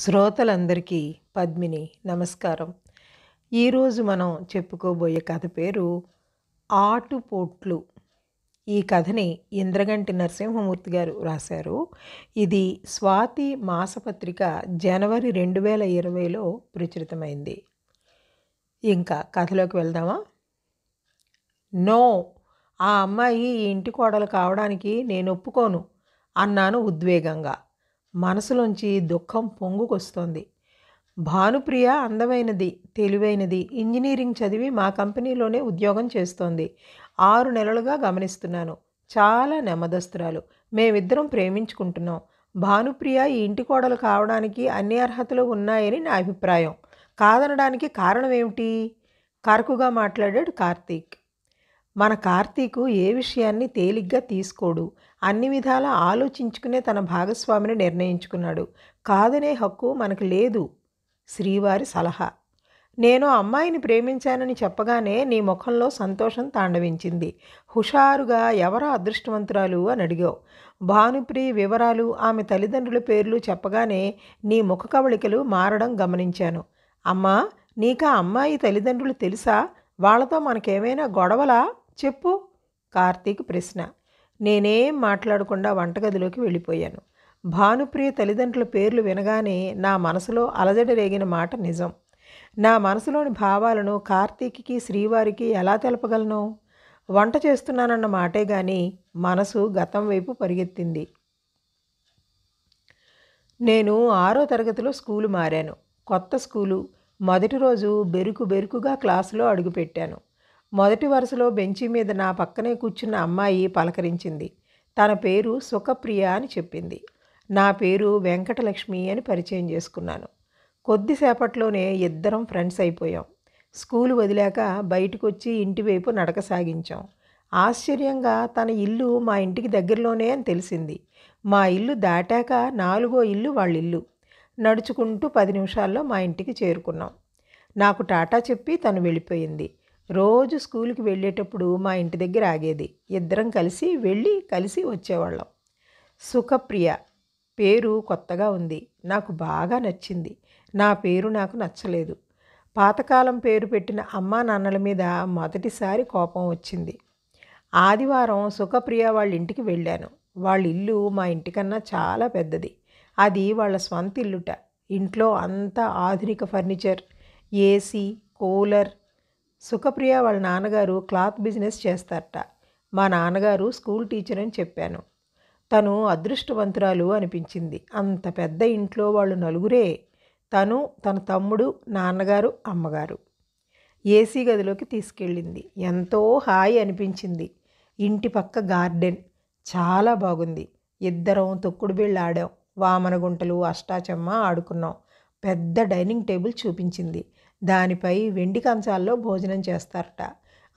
శ్రోతలందరికీ పద్మిని నమస్కారం ఈరోజు మనం చెప్పుకోబోయే కథ పేరు ఆటుపోట్లు ఈ కథని ఇంద్రగంటి నరసింహమూర్తి గారు రాశారు ఇది స్వాతి మాసపత్రిక జనవరి రెండు వేల ఇరవైలో ప్రచురితమైంది ఇంకా కథలోకి వెళ్దామా నో ఆ అమ్మాయి ఈ ఇంటి కోడలు కావడానికి నేను ఒప్పుకోను అన్నాను ఉద్వేగంగా మనసులోంచి దుఃఖం పొంగుకొస్తోంది భానుప్రియ అందమైనది తెలివైనది ఇంజనీరింగ్ చదివి మా కంపెనీలోనే ఉద్యోగం చేస్తోంది ఆరు నెలలుగా గమనిస్తున్నాను చాలా నెమ్మదస్తురాలు మేమిద్దరం ప్రేమించుకుంటున్నాం భానుప్రియ ఈ ఇంటి కోడలు కావడానికి అన్ని అర్హతలు ఉన్నాయని నా అభిప్రాయం కాదనడానికి కారణం ఏమిటి కారకుగా మాట్లాడాడు కార్తీక్ మన కార్తీకు ఏ విషయాన్ని తేలిగ్గా తీసుకోడు అన్ని విధాలా ఆలోచించుకునే తన భాగస్వామిని నిర్ణయించుకున్నాడు కాదనే హక్కు మనకు లేదు శ్రీవారి సలహా నేను అమ్మాయిని ప్రేమించానని చెప్పగానే నీ ముఖంలో సంతోషం తాండవించింది హుషారుగా ఎవరో అదృష్టవంతురాలు అని అడిగావు భానుప్రియ వివరాలు ఆమె తల్లిదండ్రుల పేర్లు చెప్పగానే నీ ముఖ కవళికలు మారడం గమనించాను అమ్మా నీకా అమ్మాయి తల్లిదండ్రులు తెలుసా వాళ్ళతో మనకేమైనా గొడవలా చెప్పు కార్తీక్ ప్రశ్న నేనేం మాట్లాడకుండా వంటగదిలోకి వెళ్ళిపోయాను భానుప్రియ తల్లిదండ్రుల పేర్లు వినగానే నా మనసులో అలజడి రేగిన మాట నిజం నా మనసులోని భావాలను కార్తీక్కి శ్రీవారికి ఎలా తెలపగలను వంట చేస్తున్నానన్న మాటే గాని మనసు గతం వైపు పరిగెత్తింది నేను ఆరో తరగతిలో స్కూలు మారాను కొత్త స్కూలు మొదటి రోజు బెరుకు బెరుకుగా క్లాసులో అడుగుపెట్టాను మొదటి వరుసలో బెంచి మీద నా పక్కనే కూర్చున్న అమ్మాయి పలకరించింది తన పేరు సుఖప్రియ అని చెప్పింది నా పేరు వెంకటలక్ష్మి అని పరిచయం చేసుకున్నాను కొద్దిసేపట్లోనే ఇద్దరం ఫ్రెండ్స్ అయిపోయాం స్కూల్ వదిలాక బయటకు వచ్చి ఇంటివైపు నడక సాగించాం ఆశ్చర్యంగా తన ఇల్లు మా ఇంటికి దగ్గరలోనే అని తెలిసింది మా ఇల్లు దాటాక నాలుగో ఇల్లు వాళ్ళిల్లు నడుచుకుంటూ పది నిమిషాల్లో మా ఇంటికి చేరుకున్నాం నాకు టాటా చెప్పి తను వెళ్ళిపోయింది రోజు స్కూల్కి వెళ్ళేటప్పుడు మా ఇంటి దగ్గర ఆగేది ఇద్దరం కలిసి వెళ్ళి కలిసి వచ్చేవాళ్ళం సుఖప్రియ పేరు కొత్తగా ఉంది నాకు బాగా నచ్చింది నా పేరు నాకు నచ్చలేదు పాతకాలం పేరు పెట్టిన అమ్మా నాన్నల మీద మొదటిసారి కోపం వచ్చింది ఆదివారం సుఖప్రియ వాళ్ళ ఇంటికి వెళ్ళాను వాళ్ళ ఇల్లు మా ఇంటికన్నా చాలా పెద్దది అది వాళ్ళ స్వంత ఇల్లుట ఇంట్లో అంతా ఆధునిక ఫర్నిచర్ ఏసీ కూలర్ సుఖప్రియ వాళ్ళ నాన్నగారు క్లాత్ బిజినెస్ చేస్తారట మా నాన్నగారు స్కూల్ టీచర్ అని చెప్పాను తను అదృష్టవంతురాలు అనిపించింది అంత పెద్ద ఇంట్లో వాళ్ళు నలుగురే తను తన తమ్ముడు నాన్నగారు అమ్మగారు ఏసీ గదిలోకి తీసుకెళ్ళింది ఎంతో హాయి అనిపించింది ఇంటి పక్క గార్డెన్ చాలా బాగుంది ఇద్దరం తొక్కుడు బిళ్ళ ఆడాం వామనగుంటలు అష్టాచమ్మ ఆడుకున్నాం పెద్ద డైనింగ్ టేబుల్ చూపించింది దానిపై వెండి కంచాల్లో భోజనం చేస్తారట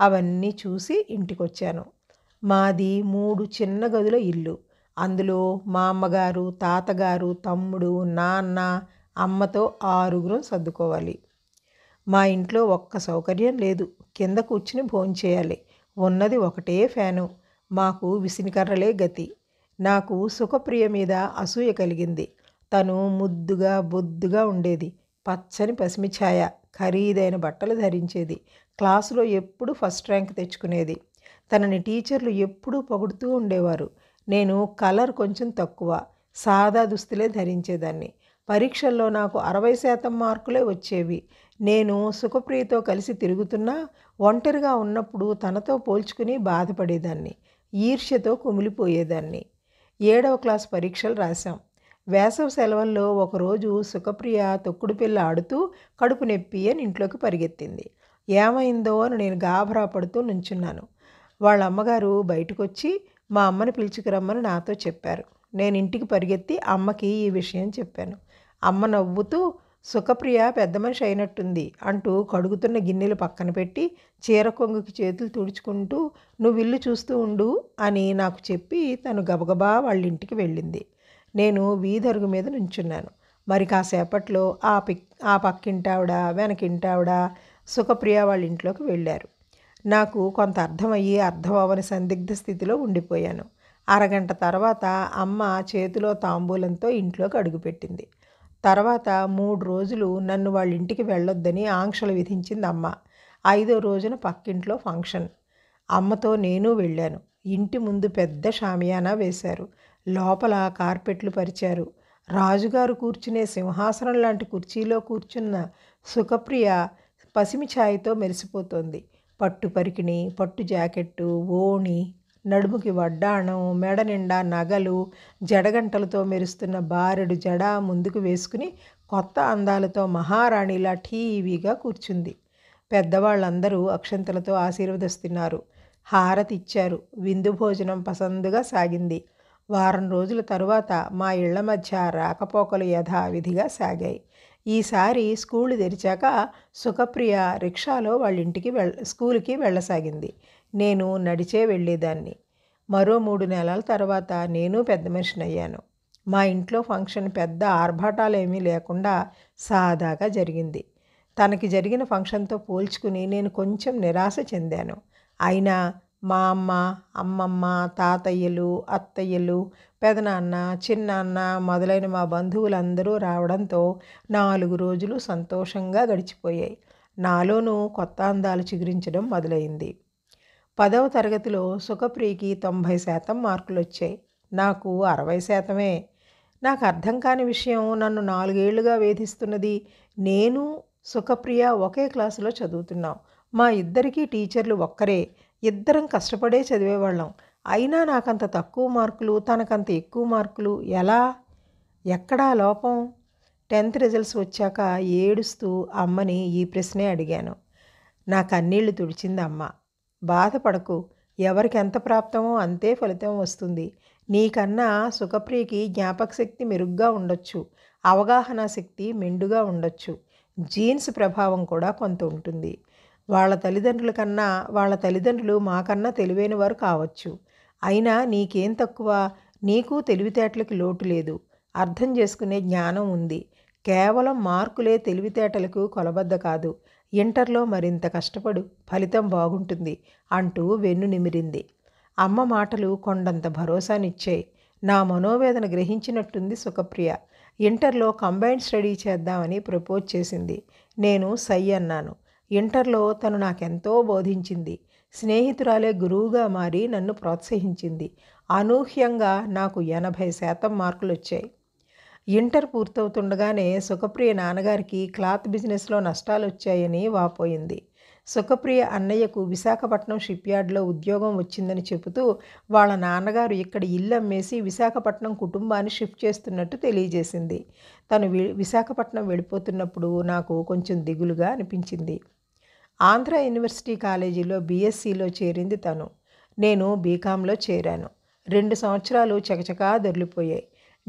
అవన్నీ చూసి ఇంటికొచ్చాను మాది మూడు చిన్న గదుల ఇల్లు అందులో మా అమ్మగారు తాతగారు తమ్ముడు నాన్న అమ్మతో ఆరుగురం సర్దుకోవాలి మా ఇంట్లో ఒక్క సౌకర్యం లేదు కింద కూర్చుని భోంచేయాలి ఉన్నది ఒకటే ఫ్యాను మాకు విసినికర్రలే గతి నాకు సుఖప్రియ మీద అసూయ కలిగింది తను ముద్దుగా బొద్దుగా ఉండేది పచ్చని పసిమి ఛాయ ఖరీదైన బట్టలు ధరించేది క్లాసులో ఎప్పుడు ఫస్ట్ ర్యాంక్ తెచ్చుకునేది తనని టీచర్లు ఎప్పుడూ పొగుడుతూ ఉండేవారు నేను కలర్ కొంచెం తక్కువ సాదా దుస్తులే ధరించేదాన్ని పరీక్షల్లో నాకు అరవై శాతం మార్కులే వచ్చేవి నేను సుఖప్రియతో కలిసి తిరుగుతున్నా ఒంటరిగా ఉన్నప్పుడు తనతో పోల్చుకుని బాధపడేదాన్ని ఈర్ష్యతో కుమిలిపోయేదాన్ని ఏడవ క్లాస్ పరీక్షలు రాశాం వేసవి సెలవుల్లో ఒకరోజు సుఖప్రియ తొక్కుడు పిల్ల ఆడుతూ కడుపు నొప్పి అని ఇంట్లోకి పరిగెత్తింది ఏమైందో అని నేను గాభరా పడుతూ నుంచున్నాను వాళ్ళ అమ్మగారు బయటకొచ్చి మా అమ్మని పిలుచుకురమ్మని నాతో చెప్పారు నేను ఇంటికి పరిగెత్తి అమ్మకి ఈ విషయం చెప్పాను అమ్మ నవ్వుతూ సుఖప్రియ పెద్ద మనిషి అయినట్టుంది అంటూ కడుగుతున్న గిన్నెలు పక్కన పెట్టి చీర కొంగుకి చేతులు తుడుచుకుంటూ నువ్వు ఇల్లు చూస్తూ ఉండు అని నాకు చెప్పి తను గబగబా వాళ్ళ ఇంటికి వెళ్ళింది నేను వీధరుగు మీద నుంచున్నాను మరి కాసేపట్లో ఆ పిక్ ఆ పక్కింటావిడ వెనకింటావిడ సుఖప్రియ వాళ్ళ ఇంట్లోకి వెళ్ళారు నాకు కొంత అర్థమయ్యి అర్థం అవని సందిగ్ధ స్థితిలో ఉండిపోయాను అరగంట తర్వాత అమ్మ చేతిలో తాంబూలంతో ఇంట్లోకి అడుగుపెట్టింది తర్వాత మూడు రోజులు నన్ను వాళ్ళ ఇంటికి వెళ్ళొద్దని ఆంక్షలు విధించింది అమ్మ ఐదో రోజున పక్కింట్లో ఫంక్షన్ అమ్మతో నేను వెళ్ళాను ఇంటి ముందు పెద్ద షామియానా వేశారు లోపల కార్పెట్లు పరిచారు రాజుగారు కూర్చునే సింహాసనం లాంటి కుర్చీలో కూర్చున్న సుఖప్రియ పసిమి ఛాయతో మెరిసిపోతోంది పట్టు పరికిణి పట్టు జాకెట్టు ఓణి నడుముకి వడ్డాణం మెడ నిండా నగలు జడగంటలతో మెరుస్తున్న బారెడు జడ ముందుకు వేసుకుని కొత్త అందాలతో మహారాణిలా టీవీగా కూర్చుంది పెద్దవాళ్ళందరూ అక్షంతలతో ఆశీర్వదిస్తున్నారు హారతి ఇచ్చారు విందు భోజనం పసందుగా సాగింది వారం రోజుల తరువాత మా ఇళ్ల మధ్య రాకపోకలు యథావిధిగా సాగాయి ఈసారి స్కూళ్ళు తెరిచాక సుఖప్రియ రిక్షాలో వాళ్ళ ఇంటికి వెళ్ స్కూల్కి వెళ్ళసాగింది నేను నడిచే వెళ్ళేదాన్ని మరో మూడు నెలల తర్వాత నేను పెద్ద మనిషిని అయ్యాను మా ఇంట్లో ఫంక్షన్ పెద్ద ఆర్భాటాలేమీ లేకుండా సాదాగా జరిగింది తనకి జరిగిన ఫంక్షన్తో పోల్చుకుని నేను కొంచెం నిరాశ చెందాను అయినా మా అమ్మ అమ్మమ్మ తాతయ్యలు అత్తయ్యలు పెదనాన్న చిన్నాన్న మొదలైన మా బంధువులందరూ రావడంతో నాలుగు రోజులు సంతోషంగా గడిచిపోయాయి నాలోనూ కొత్త అందాలు చిగురించడం మొదలైంది పదవ తరగతిలో సుఖప్రియకి తొంభై శాతం మార్కులు వచ్చాయి నాకు అరవై శాతమే నాకు అర్థం కాని విషయం నన్ను నాలుగేళ్లుగా వేధిస్తున్నది నేను సుఖప్రియ ఒకే క్లాసులో చదువుతున్నాం మా ఇద్దరికీ టీచర్లు ఒక్కరే ఇద్దరం కష్టపడే చదివేవాళ్ళం అయినా నాకంత తక్కువ మార్కులు తనకంత ఎక్కువ మార్కులు ఎలా ఎక్కడా లోపం టెన్త్ రిజల్ట్స్ వచ్చాక ఏడుస్తూ అమ్మని ఈ ప్రశ్నే అడిగాను నా కన్నీళ్లు తుడిచింది అమ్మ బాధపడకు ఎవరికి ఎంత ప్రాప్తమో అంతే ఫలితం వస్తుంది నీకన్నా సుఖప్రియకి జ్ఞాపక శక్తి మెరుగ్గా ఉండొచ్చు అవగాహన శక్తి మెండుగా ఉండొచ్చు జీన్స్ ప్రభావం కూడా కొంత ఉంటుంది వాళ్ళ తల్లిదండ్రుల కన్నా వాళ్ళ తల్లిదండ్రులు మాకన్నా తెలివైన వారు కావచ్చు అయినా నీకేం తక్కువ నీకు తెలివితేటలకి లోటు లేదు అర్థం చేసుకునే జ్ఞానం ఉంది కేవలం మార్కులే తెలివితేటలకు కొలబద్ద కాదు ఇంటర్లో మరింత కష్టపడు ఫలితం బాగుంటుంది అంటూ వెన్ను నిమిరింది అమ్మ మాటలు కొండంత భరోసానిచ్చాయి నా మనోవేదన గ్రహించినట్టుంది సుఖప్రియ ఇంటర్లో కంబైండ్ స్టడీ చేద్దామని ప్రపోజ్ చేసింది నేను సై అన్నాను ఇంటర్లో తను నాకెంతో బోధించింది స్నేహితురాలే గురువుగా మారి నన్ను ప్రోత్సహించింది అనూహ్యంగా నాకు ఎనభై శాతం మార్కులు వచ్చాయి ఇంటర్ పూర్తవుతుండగానే సుఖప్రియ నాన్నగారికి క్లాత్ బిజినెస్లో నష్టాలు వచ్చాయని వాపోయింది సుఖప్రియ అన్నయ్యకు విశాఖపట్నం షిప్యార్డ్లో ఉద్యోగం వచ్చిందని చెబుతూ వాళ్ళ నాన్నగారు ఇక్కడ ఇల్లు అమ్మేసి విశాఖపట్నం కుటుంబాన్ని షిఫ్ట్ చేస్తున్నట్టు తెలియజేసింది తను విశాఖపట్నం వెళ్ళిపోతున్నప్పుడు నాకు కొంచెం దిగులుగా అనిపించింది ఆంధ్ర యూనివర్సిటీ కాలేజీలో బీఎస్సీలో చేరింది తను నేను బీకామ్లో చేరాను రెండు సంవత్సరాలు చకచకా దొరికిపోయాయి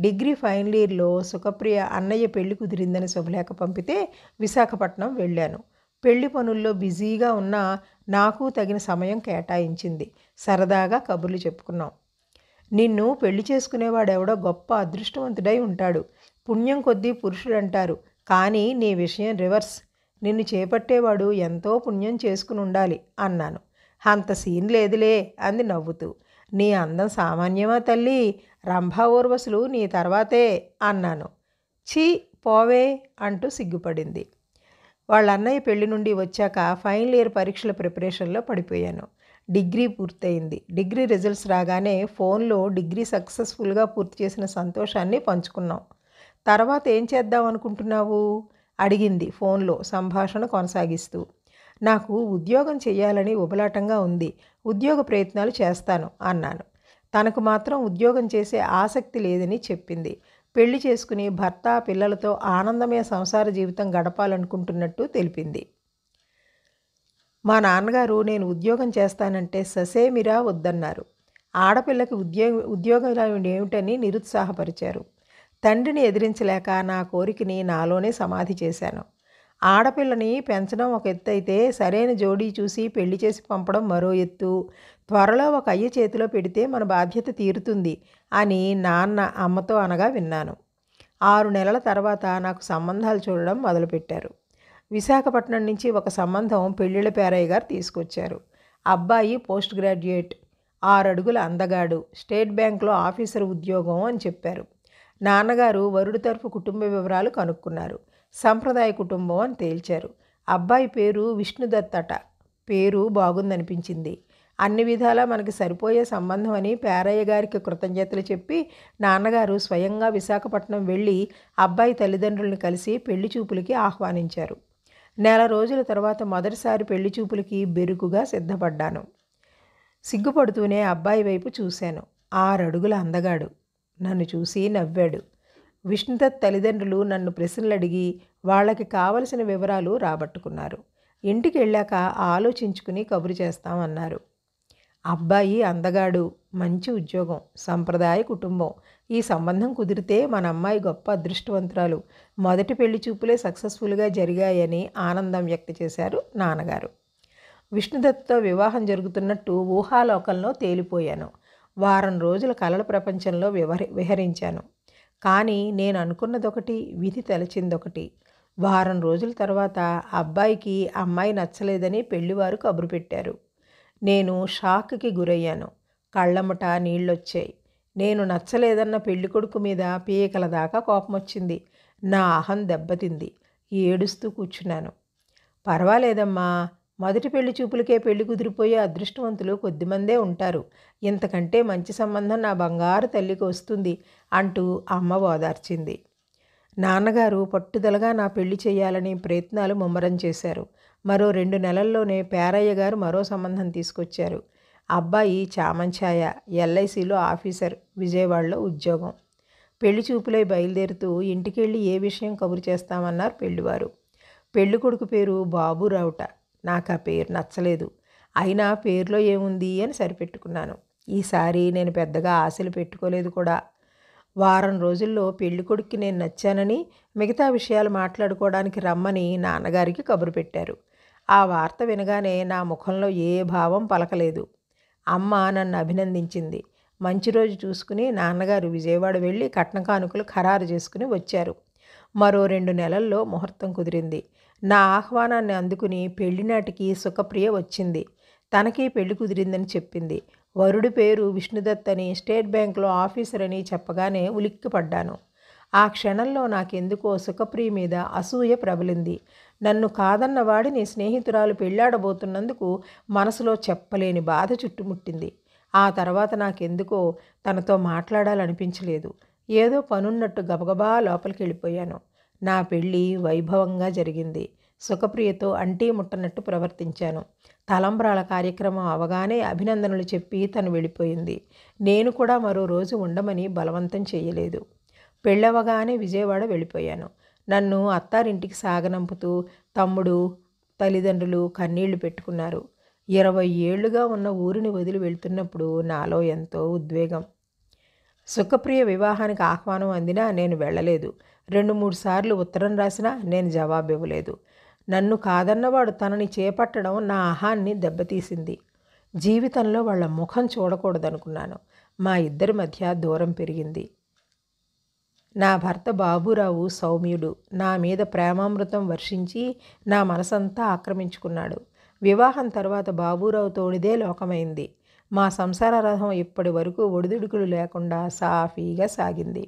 డిగ్రీ ఫైనల్ ఇయర్లో సుఖప్రియ అన్నయ్య పెళ్లి కుదిరిందని శుభలేఖ పంపితే విశాఖపట్నం వెళ్ళాను పెళ్లి పనుల్లో బిజీగా ఉన్న నాకు తగిన సమయం కేటాయించింది సరదాగా కబుర్లు చెప్పుకున్నాం నిన్ను పెళ్లి చేసుకునేవాడెవడో గొప్ప అదృష్టవంతుడై ఉంటాడు పుణ్యం కొద్దీ పురుషుడంటారు కానీ నీ విషయం రివర్స్ నిన్ను చేపట్టేవాడు ఎంతో పుణ్యం చేసుకుని ఉండాలి అన్నాను అంత సీన్ లేదులే అంది నవ్వుతూ నీ అందం సామాన్యమా తల్లి రంభా ఊర్వశులు నీ తర్వాతే అన్నాను ఛీ పోవే అంటూ సిగ్గుపడింది వాళ్ళ అన్నయ్య పెళ్లి నుండి వచ్చాక ఫైనల్ ఇయర్ పరీక్షల ప్రిపరేషన్లో పడిపోయాను డిగ్రీ పూర్తయింది డిగ్రీ రిజల్ట్స్ రాగానే ఫోన్లో డిగ్రీ సక్సెస్ఫుల్గా పూర్తి చేసిన సంతోషాన్ని పంచుకున్నాం తర్వాత ఏం చేద్దాం అనుకుంటున్నావు అడిగింది ఫోన్లో సంభాషణ కొనసాగిస్తూ నాకు ఉద్యోగం చేయాలని ఉబలాటంగా ఉంది ఉద్యోగ ప్రయత్నాలు చేస్తాను అన్నాను తనకు మాత్రం ఉద్యోగం చేసే ఆసక్తి లేదని చెప్పింది పెళ్లి చేసుకుని భర్త పిల్లలతో ఆనందమే సంసార జీవితం గడపాలనుకుంటున్నట్టు తెలిపింది మా నాన్నగారు నేను ఉద్యోగం చేస్తానంటే ససేమిరా వద్దన్నారు ఆడపిల్లకి ఉద్యోగ ఉద్యోగం ఏమిటని నిరుత్సాహపరిచారు తండ్రిని ఎదిరించలేక నా కోరికని నాలోనే సమాధి చేశాను ఆడపిల్లని పెంచడం ఒక ఎత్తు అయితే సరైన జోడీ చూసి పెళ్లి చేసి పంపడం మరో ఎత్తు త్వరలో ఒక అయ్య చేతిలో పెడితే మన బాధ్యత తీరుతుంది అని నాన్న అమ్మతో అనగా విన్నాను ఆరు నెలల తర్వాత నాకు సంబంధాలు చూడడం మొదలుపెట్టారు విశాఖపట్నం నుంచి ఒక సంబంధం పెళ్లిళ్ళ పేరయ్య గారు తీసుకొచ్చారు అబ్బాయి పోస్ట్ గ్రాడ్యుయేట్ ఆరు అడుగుల అందగాడు స్టేట్ బ్యాంక్లో ఆఫీసర్ ఉద్యోగం అని చెప్పారు నాన్నగారు వరుడు తరఫు కుటుంబ వివరాలు కనుక్కున్నారు సంప్రదాయ కుటుంబం అని తేల్చారు అబ్బాయి పేరు విష్ణుదత్ అట పేరు బాగుందనిపించింది అన్ని విధాలా మనకి సరిపోయే సంబంధం అని పేరయ్య గారికి కృతజ్ఞతలు చెప్పి నాన్నగారు స్వయంగా విశాఖపట్నం వెళ్ళి అబ్బాయి తల్లిదండ్రులను కలిసి పెళ్లి చూపులకి ఆహ్వానించారు నెల రోజుల తర్వాత మొదటిసారి పెళ్లి చూపులకి బెరుకుగా సిద్ధపడ్డాను సిగ్గుపడుతూనే అబ్బాయి వైపు చూశాను ఆరడుగుల అందగాడు నన్ను చూసి నవ్వాడు విష్ణుదత్ తల్లిదండ్రులు నన్ను ప్రశ్నలు అడిగి వాళ్ళకి కావలసిన వివరాలు రాబట్టుకున్నారు ఇంటికి వెళ్ళాక ఆలోచించుకుని కబురు చేస్తామన్నారు అబ్బాయి అందగాడు మంచి ఉద్యోగం సంప్రదాయ కుటుంబం ఈ సంబంధం కుదిరితే మన అమ్మాయి గొప్ప అదృష్టవంతురాలు మొదటి పెళ్లి చూపులే సక్సెస్ఫుల్గా జరిగాయని ఆనందం వ్యక్త చేశారు నాన్నగారు విష్ణుదత్తో వివాహం జరుగుతున్నట్టు ఊహాలోకంలో తేలిపోయాను వారం రోజుల కళల ప్రపంచంలో వివహరించాను కానీ నేను అనుకున్నదొకటి విధి తలచిందొకటి వారం రోజుల తర్వాత అబ్బాయికి అమ్మాయి నచ్చలేదని పెళ్లివారు కబురు పెట్టారు నేను షాక్కి గురయ్యాను కళ్ళమ్మట నీళ్ళొచ్చాయి నేను నచ్చలేదన్న పెళ్ళికొడుకు మీద పీకల దాకా కోపం వచ్చింది నా అహం దెబ్బతింది ఏడుస్తూ కూర్చున్నాను పర్వాలేదమ్మా మొదటి పెళ్లి చూపులకే పెళ్లి కుదిరిపోయే అదృష్టవంతులు కొద్దిమందే ఉంటారు ఇంతకంటే మంచి సంబంధం నా బంగారు తల్లికి వస్తుంది అంటూ అమ్మ ఓదార్చింది నాన్నగారు పట్టుదలగా నా పెళ్లి చేయాలని ప్రయత్నాలు ముమ్మరం చేశారు మరో రెండు నెలల్లోనే పేరయ్య గారు మరో సంబంధం తీసుకొచ్చారు అబ్బాయి చామంఛాయ ఎల్ఐసిలో ఆఫీసర్ విజయవాడలో ఉద్యోగం పెళ్లి చూపులై బయలుదేరుతూ ఇంటికెళ్ళి ఏ విషయం కబురు చేస్తామన్నారు పెళ్లివారు పెళ్లి కొడుకు పేరు బాబురావుట నాకు ఆ పేరు నచ్చలేదు అయినా పేరులో ఏముంది అని సరిపెట్టుకున్నాను ఈసారి నేను పెద్దగా ఆశలు పెట్టుకోలేదు కూడా వారం రోజుల్లో పెళ్లి కొడుక్కి నేను నచ్చానని మిగతా విషయాలు మాట్లాడుకోవడానికి రమ్మని నాన్నగారికి కబురు పెట్టారు ఆ వార్త వినగానే నా ముఖంలో ఏ భావం పలకలేదు అమ్మ నన్ను అభినందించింది మంచి రోజు చూసుకుని నాన్నగారు విజయవాడ వెళ్ళి కట్న కానుకలు ఖరారు చేసుకుని వచ్చారు మరో రెండు నెలల్లో ముహూర్తం కుదిరింది నా ఆహ్వానాన్ని అందుకుని పెళ్లినాటికి సుఖప్రియ వచ్చింది తనకి పెళ్లి కుదిరిందని చెప్పింది వరుడి పేరు విష్ణుదత్ అని స్టేట్ బ్యాంక్లో ఆఫీసర్ అని చెప్పగానే ఉలిక్కిపడ్డాను ఆ క్షణంలో నాకెందుకో సుఖప్రియ మీద అసూయ ప్రబలింది నన్ను కాదన్న వాడిని స్నేహితురాలు పెళ్ళాడబోతున్నందుకు మనసులో చెప్పలేని బాధ చుట్టుముట్టింది ఆ తర్వాత నాకెందుకో తనతో మాట్లాడాలనిపించలేదు ఏదో పనున్నట్టు గబగబా లోపలికి వెళ్ళిపోయాను నా పెళ్ళి వైభవంగా జరిగింది సుఖప్రియతో అంటీ ముట్టనట్టు ప్రవర్తించాను తలంబ్రాల కార్యక్రమం అవగానే అభినందనలు చెప్పి తను వెళ్ళిపోయింది నేను కూడా మరో రోజు ఉండమని బలవంతం చేయలేదు పెళ్ళవగానే విజయవాడ వెళ్ళిపోయాను నన్ను అత్తారింటికి సాగనంపుతూ తమ్ముడు తల్లిదండ్రులు కన్నీళ్లు పెట్టుకున్నారు ఇరవై ఏళ్లుగా ఉన్న ఊరిని వదిలి వెళ్తున్నప్పుడు నాలో ఎంతో ఉద్వేగం సుఖప్రియ వివాహానికి ఆహ్వానం అందినా నేను వెళ్ళలేదు రెండు మూడు సార్లు ఉత్తరం రాసినా నేను జవాబు ఇవ్వలేదు నన్ను కాదన్నవాడు తనని చేపట్టడం నా అహాన్ని దెబ్బతీసింది జీవితంలో వాళ్ళ ముఖం చూడకూడదనుకున్నాను మా ఇద్దరి మధ్య దూరం పెరిగింది నా భర్త బాబురావు సౌమ్యుడు నా మీద ప్రేమామృతం వర్షించి నా మనసంతా ఆక్రమించుకున్నాడు వివాహం తర్వాత బాబురావు తోడిదే లోకమైంది మా సంసార రథం ఇప్పటి వరకు ఒడిదుడుకులు లేకుండా సాఫీగా సాగింది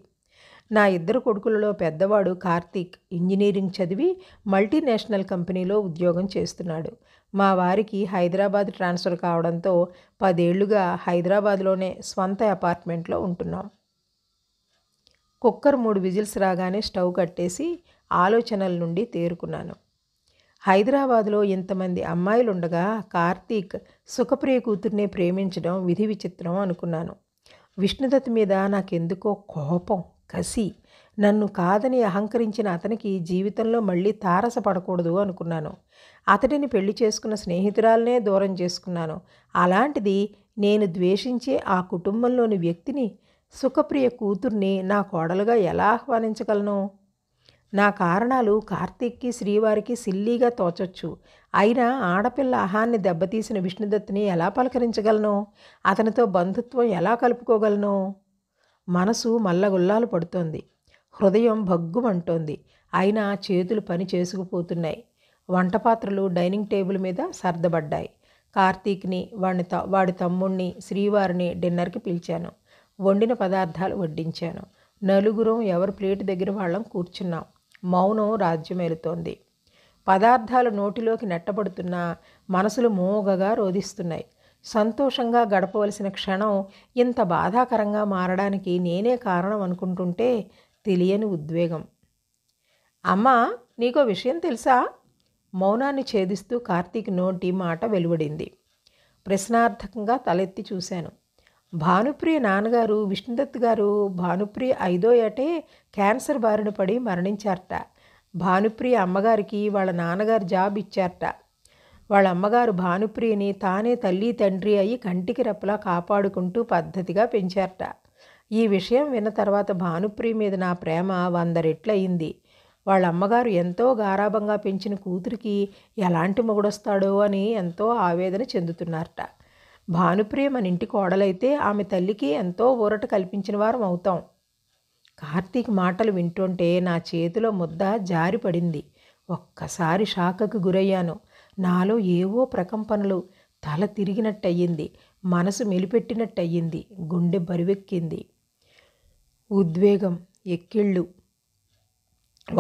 నా ఇద్దరు కొడుకులలో పెద్దవాడు కార్తీక్ ఇంజనీరింగ్ చదివి మల్టీనేషనల్ కంపెనీలో ఉద్యోగం చేస్తున్నాడు మా వారికి హైదరాబాద్ ట్రాన్స్ఫర్ కావడంతో పదేళ్లుగా హైదరాబాద్లోనే స్వంత అపార్ట్మెంట్లో ఉంటున్నాం కుక్కర్ మూడు విజిల్స్ రాగానే స్టవ్ కట్టేసి ఆలోచనల నుండి తేరుకున్నాను హైదరాబాద్లో ఇంతమంది అమ్మాయిలుండగా కార్తీక్ సుఖప్రియ కూతుర్నే ప్రేమించడం విధి విచిత్రం అనుకున్నాను విష్ణుదత్ మీద నాకెందుకో కోపం కసి నన్ను కాదని అహంకరించిన అతనికి జీవితంలో మళ్ళీ తారసపడకూడదు అనుకున్నాను అతడిని పెళ్లి చేసుకున్న స్నేహితురాలనే దూరం చేసుకున్నాను అలాంటిది నేను ద్వేషించే ఆ కుటుంబంలోని వ్యక్తిని సుఖప్రియ కూతుర్ని నా కోడలుగా ఎలా ఆహ్వానించగలను నా కారణాలు కార్తీక్కి శ్రీవారికి సిల్లీగా తోచొచ్చు అయినా ఆడపిల్ల అహాన్ని దెబ్బతీసిన విష్ణుదత్తుని ఎలా పలకరించగలను అతనితో బంధుత్వం ఎలా కలుపుకోగలను మనసు మల్లగుల్లాలు పడుతోంది హృదయం భగ్గుమంటోంది అయినా చేతులు పని చేసుకుపోతున్నాయి వంటపాత్రలు డైనింగ్ టేబుల్ మీద సర్దబడ్డాయి కార్తీక్ని వాడిని వాడి తమ్ముణ్ణి శ్రీవారిని డిన్నర్కి పిలిచాను వండిన పదార్థాలు వడ్డించాను నలుగురం ఎవరి ప్లేట్ దగ్గర వాళ్ళం కూర్చున్నాం మౌనం రాజ్యమేలుతోంది పదార్థాలు నోటిలోకి నెట్టబడుతున్నా మనసులు మోగగా రోధిస్తున్నాయి సంతోషంగా గడపవలసిన క్షణం ఇంత బాధాకరంగా మారడానికి నేనే కారణం అనుకుంటుంటే తెలియని ఉద్వేగం అమ్మ నీకో విషయం తెలుసా మౌనాన్ని ఛేదిస్తూ కార్తీక్ నోటి మాట వెలువడింది ప్రశ్నార్థకంగా తలెత్తి చూశాను భానుప్రియ నాన్నగారు విష్ణుదత్ గారు భానుప్రియ ఐదో ఏటే క్యాన్సర్ బారిన పడి మరణించారట భానుప్రియ అమ్మగారికి వాళ్ళ నాన్నగారు జాబ్ ఇచ్చారట వాళ్ళ అమ్మగారు భానుప్రియని తానే తల్లి తండ్రి అయి కంటికి రెప్పలా కాపాడుకుంటూ పద్ధతిగా పెంచారట ఈ విషయం విన్న తర్వాత భానుప్రియ మీద నా ప్రేమ వంద రెట్లయింది వాళ్ళ అమ్మగారు ఎంతో గారాభంగా పెంచిన కూతురికి ఎలాంటి మొగుడొస్తాడో అని ఎంతో ఆవేదన చెందుతున్నారట భానుప్రియ మన ఇంటి కోడలైతే ఆమె తల్లికి ఎంతో ఊరట కల్పించిన వారం అవుతాం కార్తీక్ మాటలు వింటుంటే నా చేతిలో ముద్ద జారిపడింది ఒక్కసారి షాకకు గురయ్యాను నాలో ఏవో ప్రకంపనలు తల తిరిగినట్టయింది మనసు మెలిపెట్టినట్టయింది గుండె బరువెక్కింది ఉద్వేగం ఎక్కిళ్ళు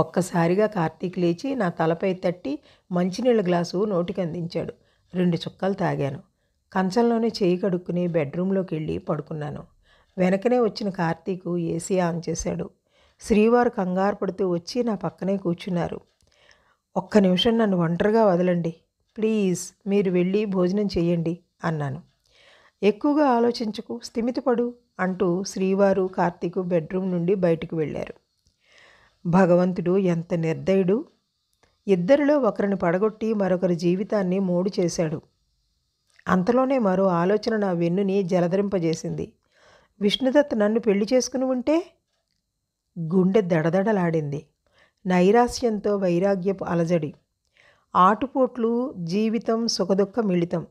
ఒక్కసారిగా కార్తీక్ లేచి నా తలపై తట్టి మంచినీళ్ళ గ్లాసు నోటికి అందించాడు రెండు చుక్కలు తాగాను కంచంలోనే చేయి కడుక్కుని బెడ్రూమ్లోకి వెళ్ళి పడుకున్నాను వెనకనే వచ్చిన కార్తీకు ఏసీ ఆన్ చేశాడు శ్రీవారు కంగారు పడుతూ వచ్చి నా పక్కనే కూర్చున్నారు ఒక్క నిమిషం నన్ను ఒంటరిగా వదలండి ప్లీజ్ మీరు వెళ్ళి భోజనం చేయండి అన్నాను ఎక్కువగా ఆలోచించకు స్థిమితపడు అంటూ శ్రీవారు కార్తీకు బెడ్రూమ్ నుండి బయటకు వెళ్ళారు భగవంతుడు ఎంత నిర్దయుడు ఇద్దరిలో ఒకరిని పడగొట్టి మరొకరి జీవితాన్ని మోడు చేశాడు అంతలోనే మరో ఆలోచన నా వెన్నుని జలధరింపజేసింది విష్ణుదత్ నన్ను పెళ్లి చేసుకుని ఉంటే గుండె దడదడలాడింది నైరాస్యంతో వైరాగ్యపు అలజడి ఆటుపోట్లు జీవితం సుఖదుఖ మిళితం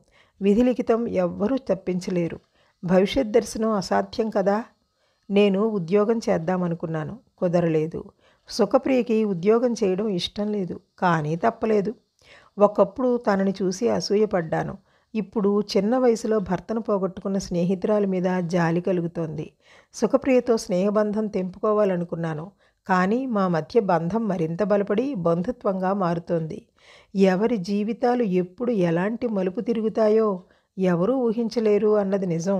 విధిలిఖితం ఎవ్వరూ తప్పించలేరు భవిష్యత్ దర్శనం అసాధ్యం కదా నేను ఉద్యోగం చేద్దామనుకున్నాను కుదరలేదు సుఖప్రియకి ఉద్యోగం చేయడం ఇష్టం లేదు కానీ తప్పలేదు ఒకప్పుడు తనని చూసి అసూయపడ్డాను ఇప్పుడు చిన్న వయసులో భర్తను పోగొట్టుకున్న స్నేహితురాలి మీద జాలి కలుగుతోంది సుఖప్రియతో స్నేహబంధం తెంపుకోవాలనుకున్నాను కానీ మా మధ్య బంధం మరింత బలపడి బంధుత్వంగా మారుతోంది ఎవరి జీవితాలు ఎప్పుడు ఎలాంటి మలుపు తిరుగుతాయో ఎవరూ ఊహించలేరు అన్నది నిజం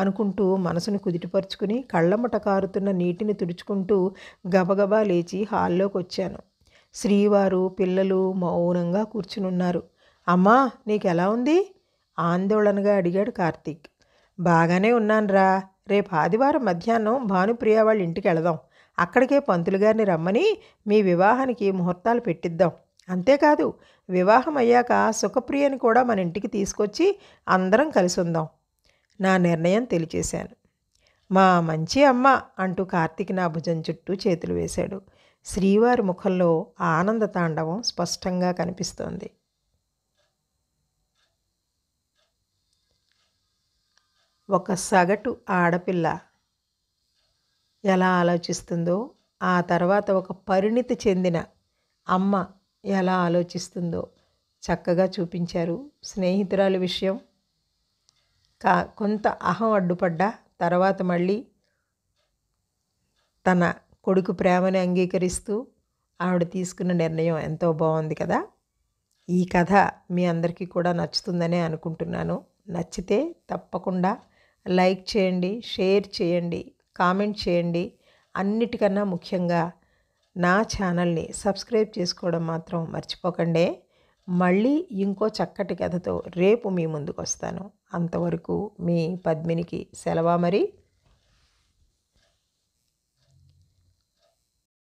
అనుకుంటూ మనసును కుదిటిపరుచుకుని కళ్ళమ్మట కారుతున్న నీటిని తుడుచుకుంటూ గబగబా లేచి హాల్లోకి వచ్చాను శ్రీవారు పిల్లలు మౌనంగా కూర్చునున్నారు అమ్మా నీకెలా ఉంది ఆందోళనగా అడిగాడు కార్తీక్ బాగానే ఉన్నాన్రా రేపు ఆదివారం మధ్యాహ్నం భానుప్రియ వాళ్ళ ఇంటికి వెళదాం అక్కడికే పంతులు గారిని రమ్మని మీ వివాహానికి ముహూర్తాలు పెట్టిద్దాం అంతేకాదు వివాహం అయ్యాక సుఖప్రియని కూడా మన ఇంటికి తీసుకొచ్చి అందరం కలిసి ఉందాం నా నిర్ణయం తెలియచేశాను మా మంచి అమ్మ అంటూ కార్తీక్ నా భుజం చుట్టూ చేతులు వేశాడు శ్రీవారి ముఖంలో ఆనంద తాండవం స్పష్టంగా కనిపిస్తోంది ఒక సగటు ఆడపిల్ల ఎలా ఆలోచిస్తుందో ఆ తర్వాత ఒక పరిణితి చెందిన అమ్మ ఎలా ఆలోచిస్తుందో చక్కగా చూపించారు స్నేహితురాలు విషయం కా కొంత అహం అడ్డుపడ్డా తర్వాత మళ్ళీ తన కొడుకు ప్రేమని అంగీకరిస్తూ ఆవిడ తీసుకున్న నిర్ణయం ఎంతో బాగుంది కదా ఈ కథ మీ అందరికీ కూడా నచ్చుతుందనే అనుకుంటున్నాను నచ్చితే తప్పకుండా లైక్ చేయండి షేర్ చేయండి కామెంట్ చేయండి అన్నిటికన్నా ముఖ్యంగా నా ఛానల్ని సబ్స్క్రైబ్ చేసుకోవడం మాత్రం మర్చిపోకండి మళ్ళీ ఇంకో చక్కటి కథతో రేపు మీ ముందుకు వస్తాను అంతవరకు మీ పద్మినికి సెలవా మరి